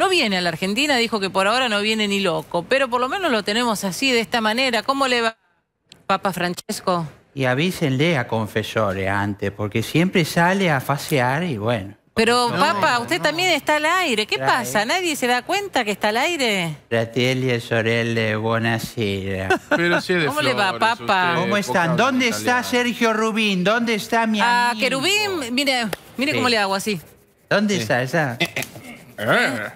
No viene a la Argentina, dijo que por ahora no viene ni loco, pero por lo menos lo tenemos así, de esta manera. ¿Cómo le va, Papa Francesco? Y avísenle a confesores antes, porque siempre sale a fasear y bueno. Pero, Papa, usted también está al aire. ¿Qué pasa? ¿Nadie se da cuenta que está al aire? Fratelli e sorelle, buonasera. ¿Cómo le va, Papa? ¿Cómo están? ¿Dónde está Sergio Rubín? ¿Dónde está mi ah, amigo? Ah, Querubín, mire, mire cómo le hago así. ¿Dónde está esa? Eh, eh,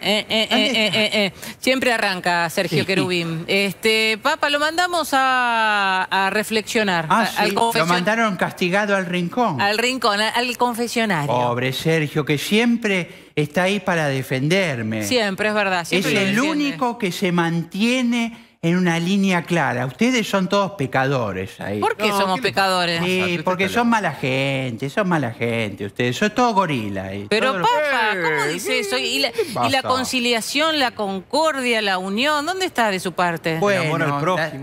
eh, eh, eh, ah, siempre arranca Sergio Querubín. Este, Papa, lo mandamos a, reflexionar. Ah, lo mandaron castigado al rincón. Al rincón, al, confesionario. Pobre Sergio, que siempre está ahí para defenderme. Siempre, es verdad. Siempre es el único que se mantiene en una línea clara. Ustedes son todos pecadores ahí. ¿Por qué somos pecadores? Sí, porque son mala gente, son mala gente ustedes. Son todos gorila ahí. Pero papá, ¿cómo dice eso? ¿Y la, conciliación, la concordia, la unión? ¿Dónde está de su parte? Bueno,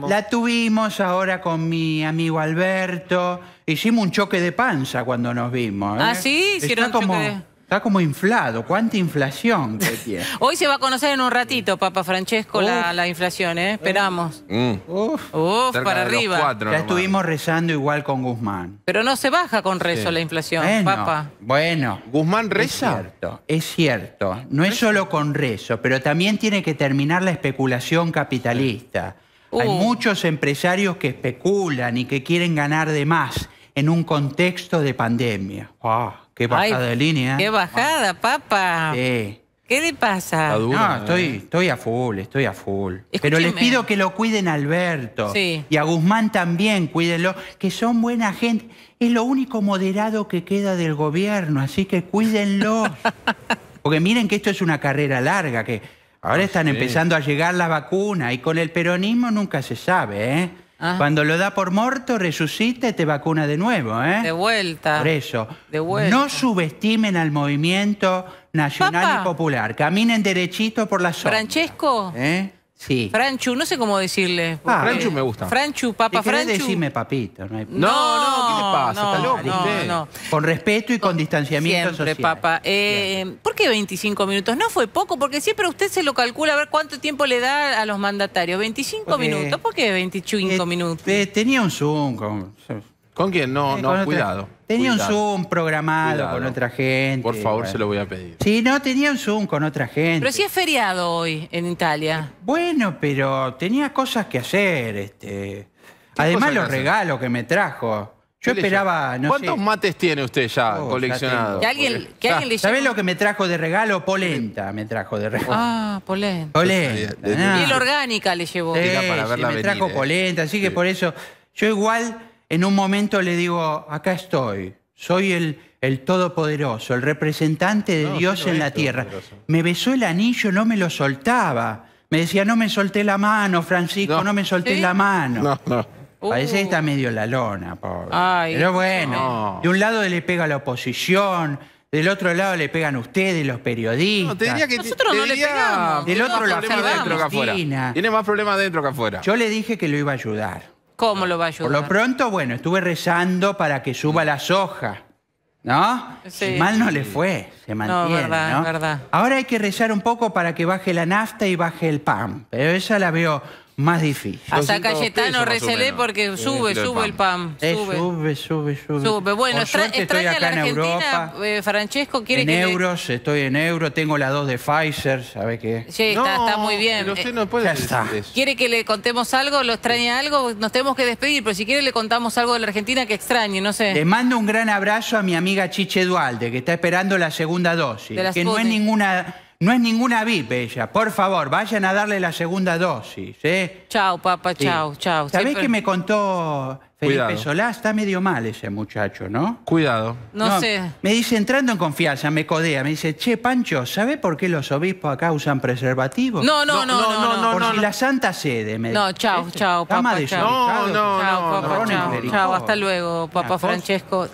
La, tuvimos ahora con mi amigo Alberto. Hicimos un choque de panza cuando nos vimos. ¿eh? ¿Ah, sí? Hicieron un choque de- Está como inflado, cuánta inflación que tiene. Hoy se va a conocer en un ratito, Papa Francesco, la, inflación, ¿eh? Esperamos. Mm. Uf, para arriba. ya estuvimos rezando igual con Guzmán. Pero no se baja con rezo la inflación, Papa. Bueno. ¿Guzmán reza? Es cierto, es cierto. No es solo con rezo, pero también tiene que terminar la especulación capitalista. Hay uh. muchos empresarios que especulan y que quieren ganar de más en un contexto de pandemia. ¡Ah! ¡Qué bajada de línea! ¿eh? ¡Qué bajada, papá! ¿Qué le pasa? no, ¿eh? estoy, estoy a full, estoy a full. Pero les pido que lo cuiden a Alberto. Sí. Y a Guzmán también, cuídenlo, que son buena gente. Es lo único moderado que queda del gobierno, así que cuídenlo. Porque miren que esto es una carrera larga, que ahora ah, están empezando a llegar las vacunas y con el peronismo nunca se sabe, ¿eh? Ah. Cuando lo da por muerto, resucita y te vacuna de nuevo. ¿eh? De vuelta. Por eso. De vuelta. No subestimen al movimiento nacional y popular. Caminen derechito por la zona. Francesco. ¿eh? Sí. Franchu, no sé cómo decirle. Ah, Franchu me gusta. Franchu, papá, Franchu. decime papito. No, hay... no, no, ¿qué le pasa? No, loco Con respeto y con, distanciamiento siempre, social. Eh, ¿Por qué 25 minutos? No fue poco, porque siempre usted se lo calcula a ver cuánto tiempo le da a los mandatarios. 25 minutos, ¿por qué 25 eh, minutos? Eh, tenía un Zoom con... ¿Con quién? No, eh, no, cuidado. Tenía un Zoom programado con otra gente. Por favor, se lo voy a pedir. Sí, no, tenía un Zoom con otra gente. Pero sí es feriado hoy en Italia. Bueno, pero tenía cosas que hacer. Este. Además, los regalos que me trajo. Yo esperaba, no ¿Cuántos mates tiene usted ya oh, coleccionado? que alguien, ¿Sabés lo que me trajo de regalo? Polenta me trajo de regalo. Ah, polenta. Polenta. Miel orgánica le llevó. Sí, me trajo eh. polenta, así que por eso yo igual en un momento le digo, acá estoy, soy el, el Todopoderoso, el representante de Dios en la tierra. Me besó el anillo, no me lo soltaba. Me decía, no me solté la mano, Francisco, no, me solté la mano. Parece que está uh. medio la lona, pobre. Pero bueno, de un lado le pega la oposición, del otro lado le pegan ustedes, los periodistas. No, te diría que Nosotros no le pegamos. otro Tiene más problemas dentro que afuera. Yo le dije que lo iba a ayudar. ¿Cómo lo va a ayudar? Por lo pronto, bueno, estuve rezando para que suba la soja. ¿No? Mal no le fue, se mantiene. No, verdad, verdad. Ahora hay que rezar un poco para que baje la nafta y baje el pan. Pero esa la veo más difícil. Hasta Cayetano recelé porque sube, sube el PAM. Eh, sube. sube, sube, sube. Bueno, extraña la Argentina, eh, Francesco. ¿quiere en que euros, estoy en euros, tengo la dos de Pfizer, ¿sabe qué? Sí, está, muy bien. Pero usted no eh, puede ya está. ¿Quiere que le contemos algo? ¿Lo extraña algo? Nos tenemos que despedir, pero si quiere le contamos algo de la Argentina que extrañe, no sé. Le mando un gran abrazo a mi amiga Chiche Dualde, que está esperando la segunda dosis. que no es ninguna no es ninguna VIP ella. Por favor, vayan a darle la segunda dosis. ¿eh? Chao, papá, chao, chao. ¿Sabés qué me contó Felipe Solá? Está medio mal ese muchacho, ¿no? Cuidado. No, sé. Me dice, entrando en confianza, me codea, me dice, che, Pancho, ¿sabés por qué los obispos acá usan preservativos? No, no, no, no, no. no, por si la santa sede. Me no, chao, chao, papá, chao. No, no, chao, Chao, hasta luego, papá Francesco.